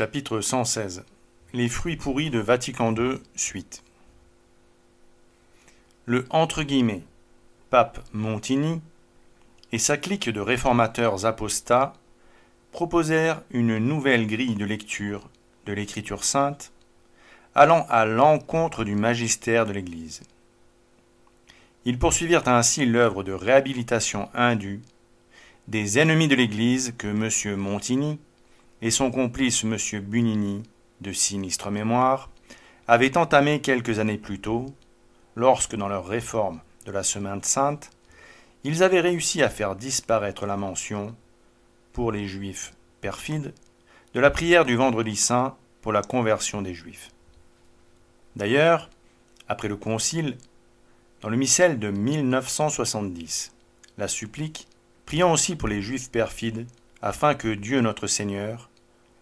Chapitre 116 Les fruits pourris de Vatican II, suite. Le entre guillemets pape Montini et sa clique de réformateurs apostats proposèrent une nouvelle grille de lecture de l'Écriture sainte allant à l'encontre du magistère de l'Église. Ils poursuivirent ainsi l'œuvre de réhabilitation indue des ennemis de l'Église que M. Montigny et son complice M. Bunini, de sinistre mémoire, avaient entamé quelques années plus tôt, lorsque dans leur réforme de la Semaine sainte, ils avaient réussi à faire disparaître la mention, pour les juifs perfides, de la prière du vendredi saint pour la conversion des juifs. D'ailleurs, après le concile, dans le missel de 1970, la supplique, priant aussi pour les juifs perfides, afin que Dieu notre Seigneur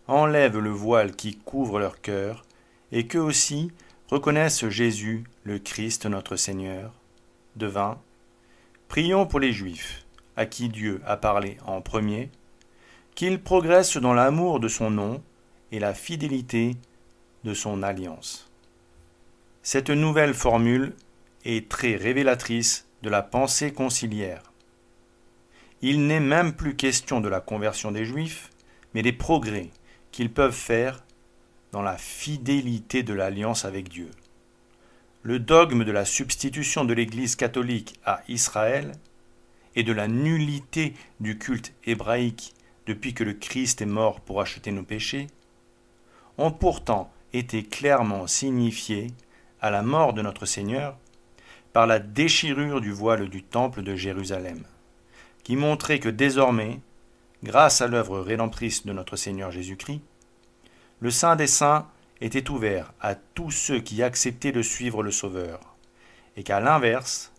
enlèvent le voile qui couvre leur cœur, et qu'eux aussi reconnaissent Jésus, le Christ notre Seigneur. Devin, Prions pour les Juifs, à qui Dieu a parlé en premier, qu'ils progressent dans l'amour de son nom et la fidélité de son alliance. Cette nouvelle formule est très révélatrice de la pensée conciliaire. Il n'est même plus question de la conversion des Juifs, mais des progrès qu'ils peuvent faire dans la fidélité de l'alliance avec Dieu. Le dogme de la substitution de l'Église catholique à Israël et de la nullité du culte hébraïque depuis que le Christ est mort pour acheter nos péchés, ont pourtant été clairement signifiés à la mort de notre Seigneur par la déchirure du voile du temple de Jérusalem, qui montrait que désormais grâce à l'œuvre rédemptrice de notre Seigneur Jésus-Christ, le Saint des Saints était ouvert à tous ceux qui acceptaient de suivre le Sauveur, et qu'à l'inverse,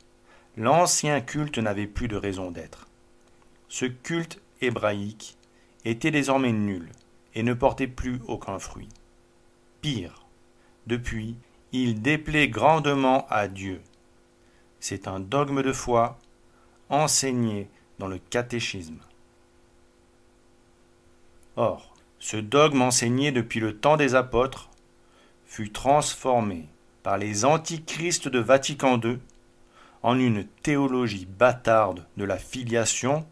l'ancien culte n'avait plus de raison d'être. Ce culte hébraïque était désormais nul et ne portait plus aucun fruit. Pire, depuis, il déplaît grandement à Dieu. C'est un dogme de foi enseigné dans le catéchisme. Or, ce dogme enseigné depuis le temps des apôtres fut transformé par les antichrists de Vatican II en une théologie bâtarde de la filiation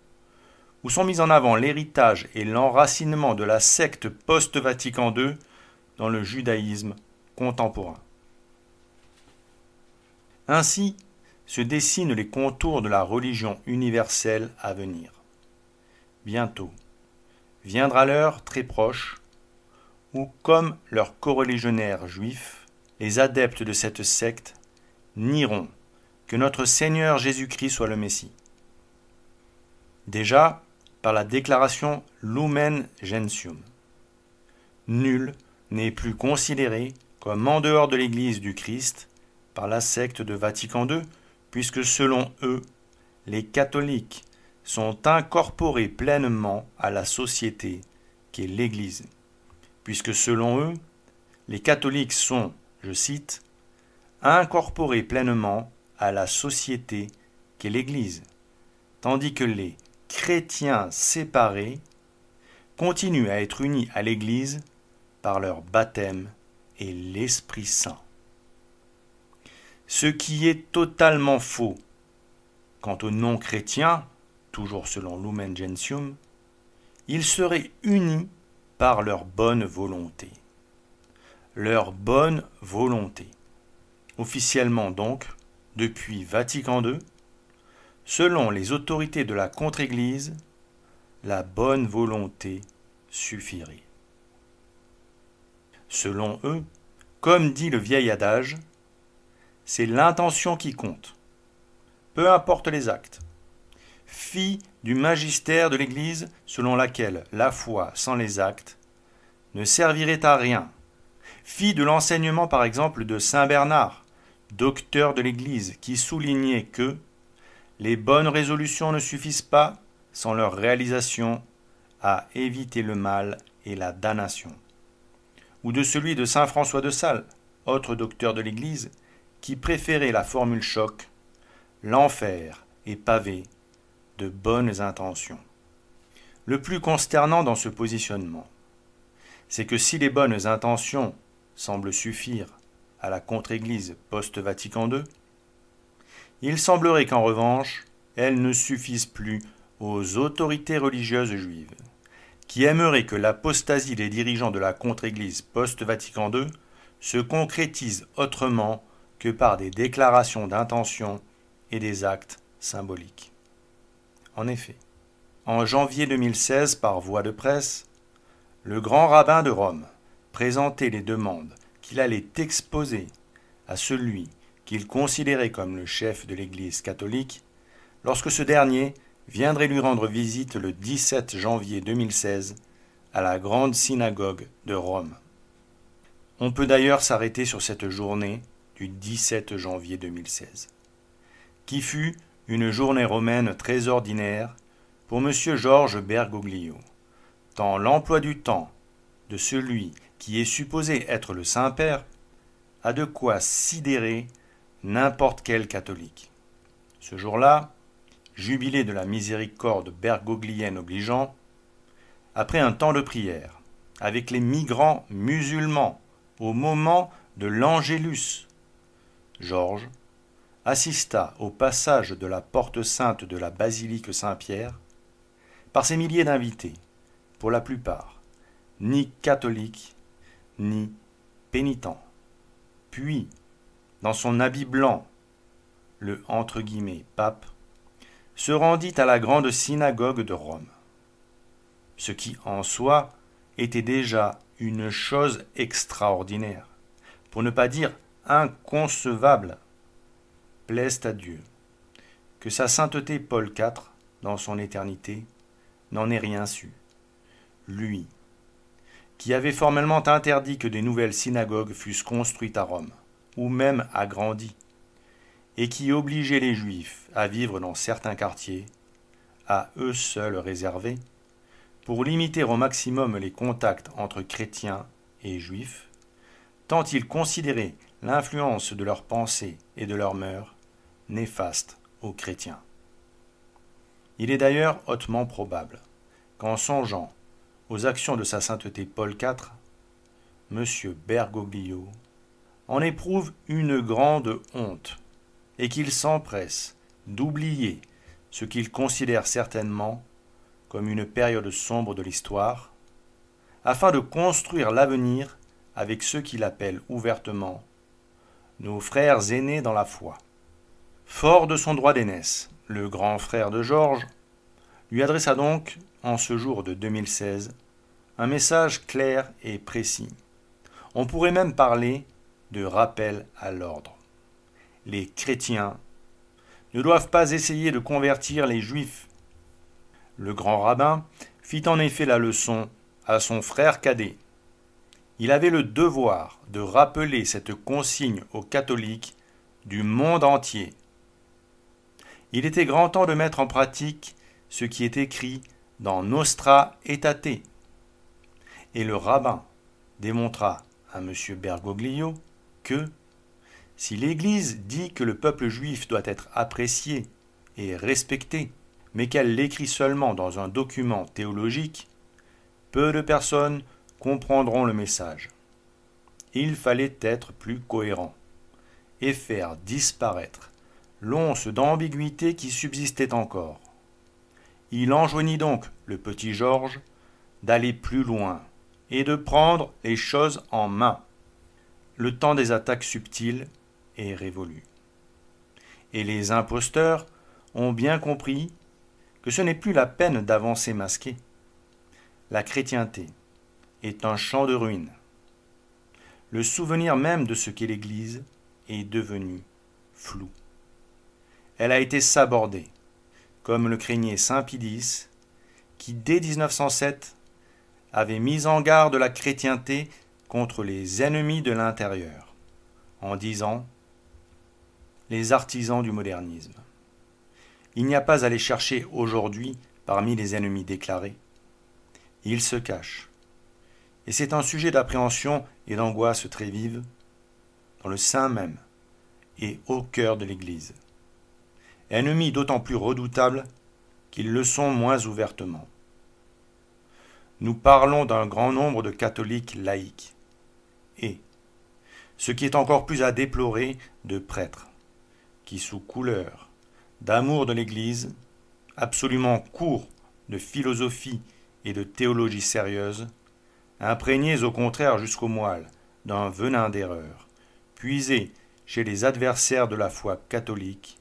où sont mis en avant l'héritage et l'enracinement de la secte post-Vatican II dans le judaïsme contemporain. Ainsi se dessinent les contours de la religion universelle à venir. Bientôt, Viendra l'heure très proche où, comme leurs coreligionnaires juifs, les adeptes de cette secte nieront que notre Seigneur Jésus-Christ soit le Messie. Déjà, par la déclaration Lumen Gentium, nul n'est plus considéré comme en dehors de l'Église du Christ par la secte de Vatican II, puisque selon eux, les catholiques sont incorporés pleinement à la société qu'est l'Église, puisque selon eux, les catholiques sont, je cite, incorporés pleinement à la société qu'est l'Église, tandis que les chrétiens séparés continuent à être unis à l'Église par leur baptême et l'Esprit Saint. Ce qui est totalement faux quant aux non-chrétiens toujours selon Lumen Gentium, ils seraient unis par leur bonne volonté. Leur bonne volonté. Officiellement donc, depuis Vatican II, selon les autorités de la contre-Église, la bonne volonté suffirait. Selon eux, comme dit le vieil adage, c'est l'intention qui compte, peu importe les actes. Fille du magistère de l'Église selon laquelle la foi sans les actes ne servirait à rien. Fille de l'enseignement par exemple de Saint Bernard, docteur de l'Église, qui soulignait que les bonnes résolutions ne suffisent pas, sans leur réalisation, à éviter le mal et la damnation. Ou de celui de Saint François de Sales, autre docteur de l'Église, qui préférait la formule choc L'enfer est pavé de bonnes intentions. Le plus consternant dans ce positionnement, c'est que si les bonnes intentions semblent suffire à la contre-Église post-Vatican II, il semblerait qu'en revanche, elles ne suffisent plus aux autorités religieuses juives, qui aimeraient que l'apostasie des dirigeants de la contre-Église post-Vatican II se concrétise autrement que par des déclarations d'intention et des actes symboliques. En effet, en janvier 2016, par voie de presse, le grand rabbin de Rome présentait les demandes qu'il allait exposer à celui qu'il considérait comme le chef de l'Église catholique lorsque ce dernier viendrait lui rendre visite le 17 janvier 2016 à la grande synagogue de Rome. On peut d'ailleurs s'arrêter sur cette journée du 17 janvier 2016, qui fut une journée romaine très ordinaire pour M. Georges Bergoglio, tant l'emploi du temps de celui qui est supposé être le Saint-Père a de quoi sidérer n'importe quel catholique. Ce jour-là, jubilé de la miséricorde bergoglienne obligeant, après un temps de prière, avec les migrants musulmans, au moment de l'Angélus, Georges assista au passage de la porte sainte de la basilique Saint-Pierre par ses milliers d'invités, pour la plupart, ni catholiques, ni pénitents. Puis, dans son habit blanc, le entre guillemets pape, se rendit à la grande synagogue de Rome. Ce qui en soi était déjà une chose extraordinaire, pour ne pas dire inconcevable plaisent à Dieu. Que sa sainteté Paul IV, dans son éternité, n'en ait rien su. Lui, qui avait formellement interdit que des nouvelles synagogues fussent construites à Rome, ou même agrandies, et qui obligeait les Juifs à vivre dans certains quartiers, à eux seuls réservés, pour limiter au maximum les contacts entre chrétiens et juifs, tant il considérait l'influence de leurs pensées et de leurs mœurs néfaste aux chrétiens. Il est d'ailleurs hautement probable qu'en songeant aux actions de sa sainteté Paul IV, M. Bergoglio en éprouve une grande honte et qu'il s'empresse d'oublier ce qu'il considère certainement comme une période sombre de l'histoire, afin de construire l'avenir avec ceux qu'il appelle ouvertement nos frères aînés dans la foi. Fort de son droit d'aînesse, le grand frère de Georges lui adressa donc, en ce jour de 2016, un message clair et précis. On pourrait même parler de rappel à l'ordre. Les chrétiens ne doivent pas essayer de convertir les juifs. Le grand rabbin fit en effet la leçon à son frère cadet. Il avait le devoir de rappeler cette consigne aux catholiques du monde entier il était grand temps de mettre en pratique ce qui est écrit dans Nostra Aetate. Et le rabbin démontra à M. Bergoglio que si l'Église dit que le peuple juif doit être apprécié et respecté, mais qu'elle l'écrit seulement dans un document théologique, peu de personnes comprendront le message. Il fallait être plus cohérent et faire disparaître l'once d'ambiguïté qui subsistait encore. Il enjoignit donc le petit Georges d'aller plus loin et de prendre les choses en main. Le temps des attaques subtiles est révolu. Et les imposteurs ont bien compris que ce n'est plus la peine d'avancer masqué. La chrétienté est un champ de ruines. Le souvenir même de ce qu'est l'Église est devenu flou elle a été sabordée, comme le craignait Saint Pidis, qui dès 1907 avait mis en garde la chrétienté contre les ennemis de l'intérieur, en disant les artisans du modernisme. Il n'y a pas à les chercher aujourd'hui parmi les ennemis déclarés. Ils se cachent. Et c'est un sujet d'appréhension et d'angoisse très vive dans le sein même et au cœur de l'Église ennemis d'autant plus redoutables qu'ils le sont moins ouvertement. Nous parlons d'un grand nombre de catholiques laïques et, ce qui est encore plus à déplorer, de prêtres, qui sous couleur d'amour de l'Église, absolument courts de philosophie et de théologie sérieuse, imprégnés au contraire jusqu'au moelle d'un venin d'erreur, puisés chez les adversaires de la foi catholique,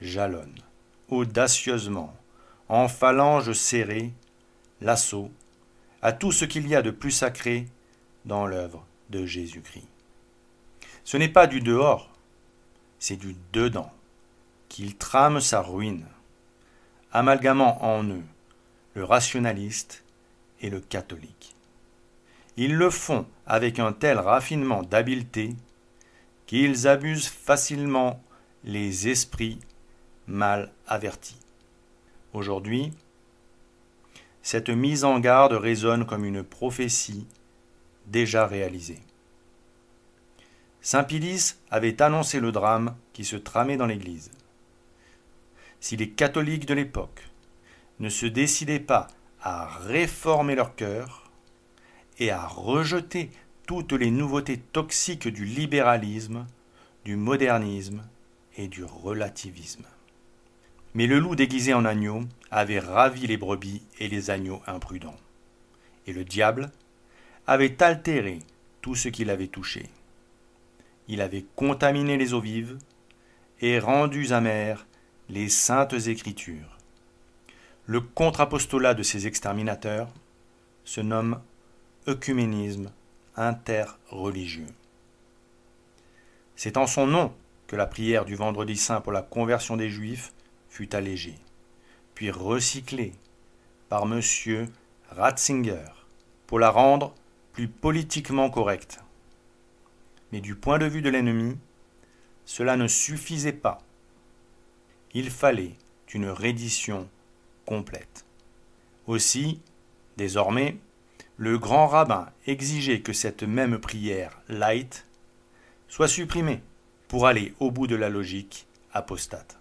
jalonnent audacieusement en phalanges serrées l'assaut à tout ce qu'il y a de plus sacré dans l'œuvre de Jésus-Christ. Ce n'est pas du dehors, c'est du dedans qu'il trame sa ruine, amalgamant en eux le rationaliste et le catholique. Ils le font avec un tel raffinement d'habileté qu'ils abusent facilement les esprits mal averti. Aujourd'hui, cette mise en garde résonne comme une prophétie déjà réalisée. Saint Pilice avait annoncé le drame qui se tramait dans l'Église. Si les catholiques de l'époque ne se décidaient pas à réformer leur cœur et à rejeter toutes les nouveautés toxiques du libéralisme, du modernisme et du relativisme. Mais le loup déguisé en agneau avait ravi les brebis et les agneaux imprudents. Et le diable avait altéré tout ce qu'il avait touché. Il avait contaminé les eaux vives et rendu amères les saintes écritures. Le contre-apostolat de ces exterminateurs se nomme œcuménisme interreligieux. C'est en son nom que la prière du vendredi saint pour la conversion des Juifs fut allégé, puis recyclé par M. Ratzinger pour la rendre plus politiquement correcte. Mais du point de vue de l'ennemi, cela ne suffisait pas. Il fallait une reddition complète. Aussi, désormais, le grand rabbin exigeait que cette même prière light soit supprimée pour aller au bout de la logique apostate.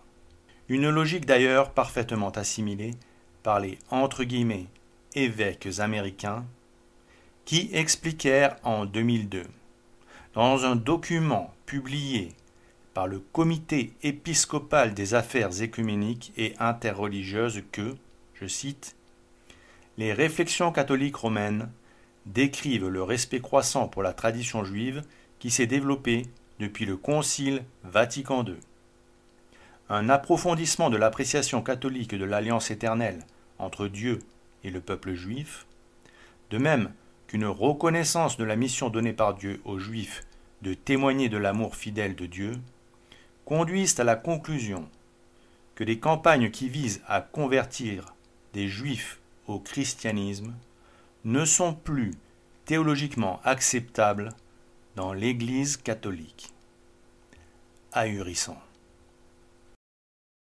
Une logique d'ailleurs parfaitement assimilée par les entre guillemets évêques américains qui expliquèrent en 2002 dans un document publié par le Comité épiscopal des affaires écuméniques et interreligieuses que, je cite, les réflexions catholiques romaines décrivent le respect croissant pour la tradition juive qui s'est développée depuis le Concile Vatican II un approfondissement de l'appréciation catholique de l'alliance éternelle entre Dieu et le peuple juif, de même qu'une reconnaissance de la mission donnée par Dieu aux Juifs de témoigner de l'amour fidèle de Dieu, conduisent à la conclusion que des campagnes qui visent à convertir des Juifs au christianisme ne sont plus théologiquement acceptables dans l'Église catholique. Ahurissant.